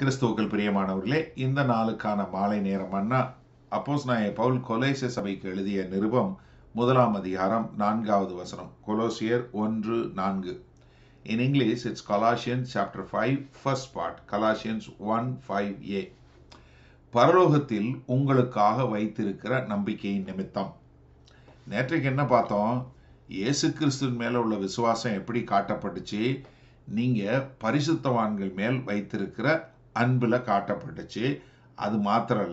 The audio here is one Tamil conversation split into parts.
கிறிஸ்துவுக்கள் பிரியமானவர்களே இந்த நாளுக்கான மாலை நேரம் அண்ணா அப்போஸ் நாய பவுல் கொலேசிய சபைக்கு எழுதிய நிருபம் முதலாம் அதிகாரம் நான்காவது வசனம் கொலோசியர் ஒன்று நான்கு in English it's Colossians chapter five first part Colossians one five A பரலோகத்தில் உங்களுக்காக வைத்திருக்கிற நம்பிக்கையின் நிமித்தம் நேற்றைக்கு என்ன பார்த்தோம் இயேசு கிறிஸ்துவின் மேலே உள்ள விசுவாசம் எப்படி காட்டப்பட்டுச்சு நீங்கள் பரிசுத்தவான்கள் மேல் வைத்திருக்கிற அன்பில் காட்டப்பட்டுச்சு அது மாத்திரம்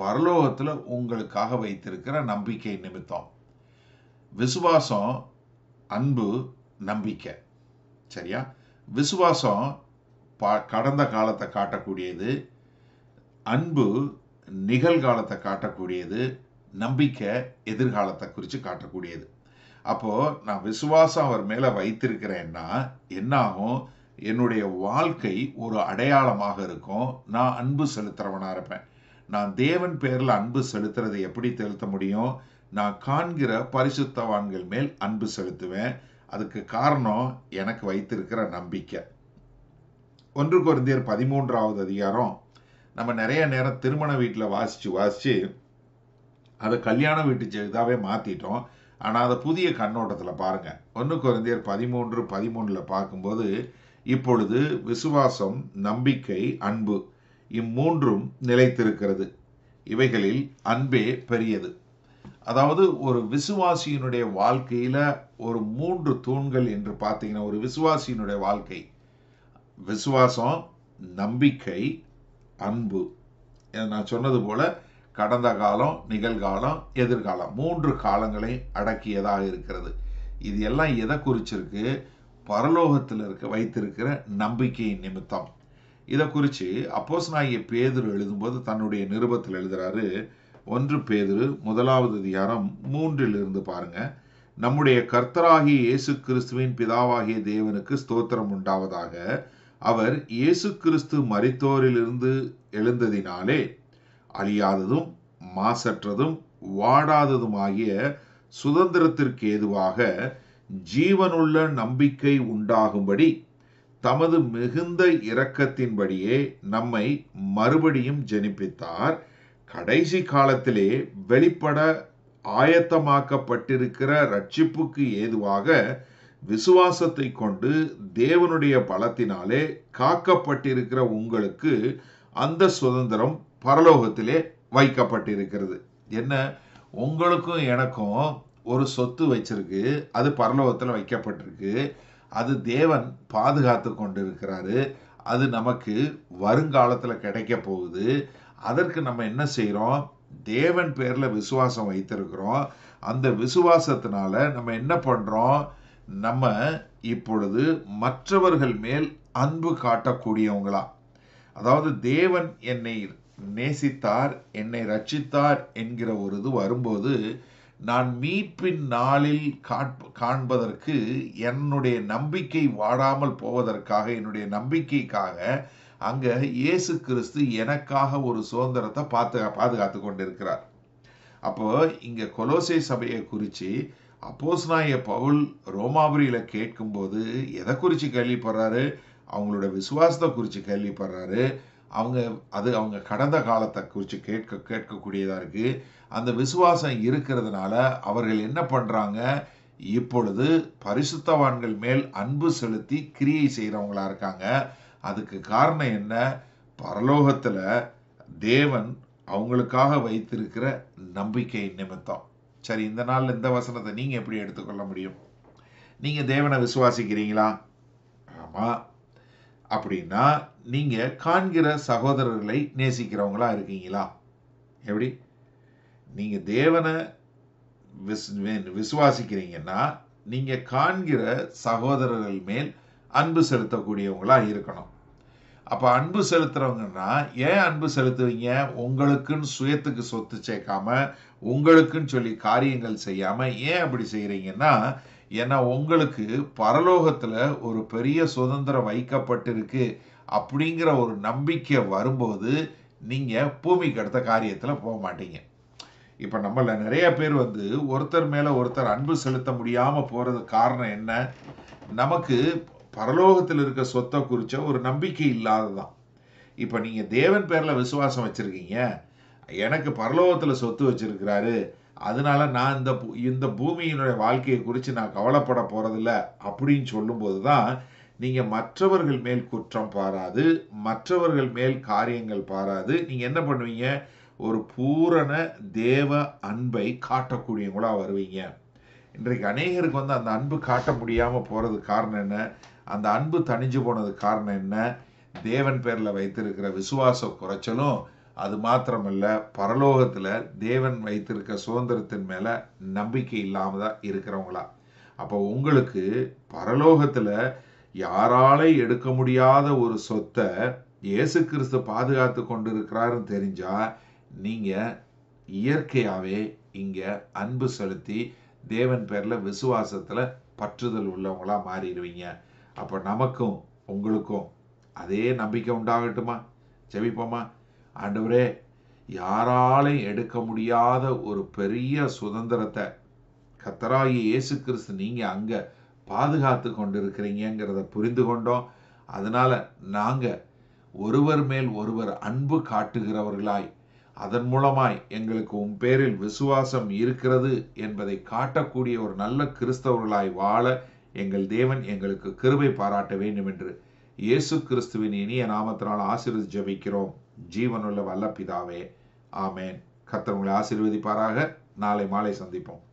பரலோகத்தில் உங்களுக்காக வைத்திருக்கிற நம்பிக்கை நிமித்தம் விசுவாசம் அன்பு நம்பிக்கை சரியா விசுவாசம் கடந்த காலத்தை காட்டக்கூடியது அன்பு நிகழ்காலத்தை காட்டக்கூடியது நம்பிக்கை எதிர்காலத்தை குறித்து காட்டக்கூடியது அப்போது நான் விசுவாசம் அவர் மேலே வைத்திருக்கிறேன்னா என்னாகும் என்னுடைய வாழ்க்கை ஒரு அடையாளமாக இருக்கும் நான் அன்பு செலுத்துகிறவனாக இருப்பேன் நான் தேவன் பேரில் அன்பு செலுத்துறதை எப்படி செலுத்த முடியும் நான் காண்கிற பரிசுத்தவான்கள் மேல் அன்பு செலுத்துவேன் அதுக்கு காரணம் எனக்கு வைத்திருக்கிற நம்பிக்கை ஒன்று குருந்தியர் பதிமூன்றாவது அதிகாரம் நம்ம நிறைய நேரம் திருமண வீட்டில் வாசித்து வாசித்து அதை கல்யாண வீட்டு இதாகவே மாற்றிட்டோம் ஆனால் அதை புதிய கண்ணோட்டத்தில் பாருங்கள் ஒன்று குருந்தியர் பதிமூன்று பதிமூணில் பார்க்கும்போது இப்பொழுது விசுவாசம் நம்பிக்கை அன்பு இம்மூன்றும் நிலைத்திருக்கிறது இவைகளில் அன்பே பெரியது அதாவது ஒரு விசுவாசியினுடைய வாழ்க்கையில் ஒரு மூன்று தூண்கள் என்று பார்த்தீங்கன்னா ஒரு விசுவாசியினுடைய வாழ்க்கை விசுவாசம் நம்பிக்கை அன்பு நான் சொன்னது போல கடந்த காலம் நிகழ்காலம் எதிர்காலம் மூன்று காலங்களை அடக்கியதாக இருக்கிறது இது எல்லாம் எதை குறிச்சிருக்கு பரலோகத்தில் இருக்க வைத்திருக்கிற நம்பிக்கையின் நிமித்தம் இதை குறித்து அப்போஸ் நாகிய பேதர் எழுதும்போது தன்னுடைய நிருபத்தில் எழுதுகிறாரு ஒன்று பேதுரு முதலாவது அதிகாரம் மூன்றில் இருந்து பாருங்க நம்முடைய கர்த்தராகிய இயேசு கிறிஸ்துவின் பிதாவாகிய தேவனுக்கு ஸ்தோத்திரம் உண்டாவதாக அவர் இயேசு கிறிஸ்து மறித்தோரிலிருந்து எழுந்ததினாலே அழியாததும் மாசற்றதும் வாடாததுமாகிய சுதந்திரத்திற்கு ஏதுவாக ஜீவனுள்ள நம்பிக்கை உண்டாகும்படி தமது மிகுந்த இரக்கத்தின்படியே நம்மை மறுபடியும் ஜெனிப்பித்தார் கடைசி காலத்திலே வெளிப்பட ஆயத்தமாக்கப்பட்டிருக்கிற ரட்சிப்புக்கு ஏதுவாக விசுவாசத்தை கொண்டு தேவனுடைய பலத்தினாலே காக்கப்பட்டிருக்கிற உங்களுக்கு அந்த சுதந்திரம் பரலோகத்திலே வைக்கப்பட்டிருக்கிறது என்ன உங்களுக்கும் எனக்கும் ஒரு சொத்து வச்சிருக்கு அது பரலோகத்தில் வைக்கப்பட்டிருக்கு அது தேவன் பாதுகாத்து கொண்டு இருக்கிறாரு அது நமக்கு வருங்காலத்தில் கிடைக்க போகுது அதற்கு நம்ம என்ன செய்கிறோம் தேவன் பேரில் விசுவாசம் வைத்திருக்கிறோம் அந்த விசுவாசத்தினால நம்ம என்ன பண்ணுறோம் நம்ம இப்பொழுது மற்றவர்கள் மேல் அன்பு காட்டக்கூடியவங்களா அதாவது தேவன் என்னை நேசித்தார் என்னை ரட்சித்தார் என்கிற ஒரு இது வரும்போது நான் மீட்பின் நாளில் காண்பதற்கு என்னுடைய நம்பிக்கை வாடாமல் போவதற்காக என்னுடைய நம்பிக்கைக்காக அங்கே இயேசு கிறிஸ்து எனக்காக ஒரு சுதந்திரத்தை பாத்து பாதுகாத்து கொண்டிருக்கிறார் அப்போ இங்கே கொலோசை சபையை குறித்து அப்போஸ்னாய பவுல் ரோமாபுரியில கேட்கும்போது எதை குறித்து கேள்விப்படுறாரு அவங்களோட விசுவாசத்தை குறித்து கேள்விப்படுறாரு அவங்க அது அவங்க கடந்த காலத்தை குறித்து கேட்க கேட்கக்கூடியதாக இருக்குது அந்த விசுவாசம் இருக்கிறதுனால அவர்கள் என்ன பண்ணுறாங்க இப்பொழுது பரிசுத்தவான்கள் மேல் அன்பு செலுத்தி கிரியை செய்கிறவங்களாக இருக்காங்க அதுக்கு காரணம் என்ன பரலோகத்தில் தேவன் அவங்களுக்காக வைத்திருக்கிற நம்பிக்கை நிமித்தம் சரி இந்த நாளில் இந்த வசனத்தை நீங்கள் எப்படி எடுத்துக்கொள்ள முடியும் நீங்கள் தேவனை விசுவாசிக்கிறீங்களா ஆமாம் அப்படின்னா நீங்கள் காண்கிற சகோதரர்களை நேசிக்கிறவங்களா இருக்கீங்களா எப்படி நீங்கள் தேவனை விஸ் விசுவாசிக்கிறீங்கன்னா நீங்கள் காண்கிற சகோதரர்கள் மேல் அன்பு செலுத்தக்கூடியவங்களா இருக்கணும் அப்போ அன்பு செலுத்துறவங்கன்னா ஏன் அன்பு செலுத்துவீங்க உங்களுக்குன்னு சுயத்துக்கு சொத்து சேர்க்காம உங்களுக்குன்னு சொல்லி காரியங்கள் செய்யாமல் ஏன் அப்படி செய்கிறீங்கன்னா ஏன்னா உங்களுக்கு பரலோகத்தில் ஒரு பெரிய சுதந்திரம் வைக்கப்பட்டிருக்கு அப்படிங்கிற ஒரு நம்பிக்கை வரும்போது நீங்கள் பூமிக்கு அடுத்த காரியத்தில் போக மாட்டீங்க இப்போ நம்மள நிறைய பேர் வந்து ஒருத்தர் மேலே ஒருத்தர் அன்பு செலுத்த முடியாமல் போகிறது காரணம் என்ன நமக்கு பரலோகத்தில் இருக்க சொத்தை குறித்த ஒரு நம்பிக்கை தான் இப்போ நீங்கள் தேவன் பேரில் விசுவாசம் வச்சுருக்கீங்க எனக்கு பரலோகத்தில் சொத்து வச்சுருக்கிறாரு அதனால நான் இந்த இந்த பூமியினுடைய வாழ்க்கையை குறித்து நான் கவலைப்பட போகிறதில்ல அப்படின்னு சொல்லும்போது தான் நீங்கள் மற்றவர்கள் மேல் குற்றம் பாராது மற்றவர்கள் மேல் காரியங்கள் பாராது நீங்கள் என்ன பண்ணுவீங்க ஒரு பூரண தேவ அன்பை காட்டக்கூடியவங்களாக வருவீங்க இன்றைக்கு அநேகருக்கு வந்து அந்த அன்பு காட்ட முடியாமல் போகிறதுக்கு காரணம் என்ன அந்த அன்பு தணிஞ்சு போனதுக்கு காரணம் என்ன தேவன் பேரில் வைத்திருக்கிற விசுவாச குறைச்சலும் அது மாத்திரமல்ல பரலோகத்தில் தேவன் வைத்திருக்க சுதந்திரத்தின் மேலே நம்பிக்கை இல்லாமல் தான் இருக்கிறவங்களா அப்போ உங்களுக்கு பரலோகத்தில் யாராலே எடுக்க முடியாத ஒரு சொத்தை இயேசு கிறிஸ்து பாதுகாத்து கொண்டு இருக்கிறாருன்னு தெரிஞ்சால் நீங்கள் இயற்கையாகவே இங்கே அன்பு செலுத்தி தேவன் பேரில் விசுவாசத்தில் பற்றுதல் உள்ளவங்களாக மாறிடுவீங்க அப்போ நமக்கும் உங்களுக்கும் அதே நம்பிக்கை உண்டாகட்டுமா ஜெபிப்போமா ஆண்டவரே யாராலையும் எடுக்க முடியாத ஒரு பெரிய சுதந்திரத்தை கத்தராகி இயேசு கிறிஸ்து நீங்கள் அங்கே பாதுகாத்து கொண்டிருக்கிறீங்கிறத புரிந்து கொண்டோம் அதனால் நாங்கள் ஒருவர் மேல் ஒருவர் அன்பு காட்டுகிறவர்களாய் அதன் மூலமாய் எங்களுக்கு உன் பேரில் விசுவாசம் இருக்கிறது என்பதை காட்டக்கூடிய ஒரு நல்ல கிறிஸ்தவர்களாய் வாழ எங்கள் தேவன் எங்களுக்கு கிருபை பாராட்ட வேண்டும் என்று இயேசு கிறிஸ்துவின் இனிய நாமத்தினால் ஆசிரியர் ஜபிக்கிறோம் ஜீவனுள்ள வல்ல பிதாவே ஆமேன் கத்தவங்களை ஆசீர்வதிப்பாராக நாளை மாலை சந்திப்போம்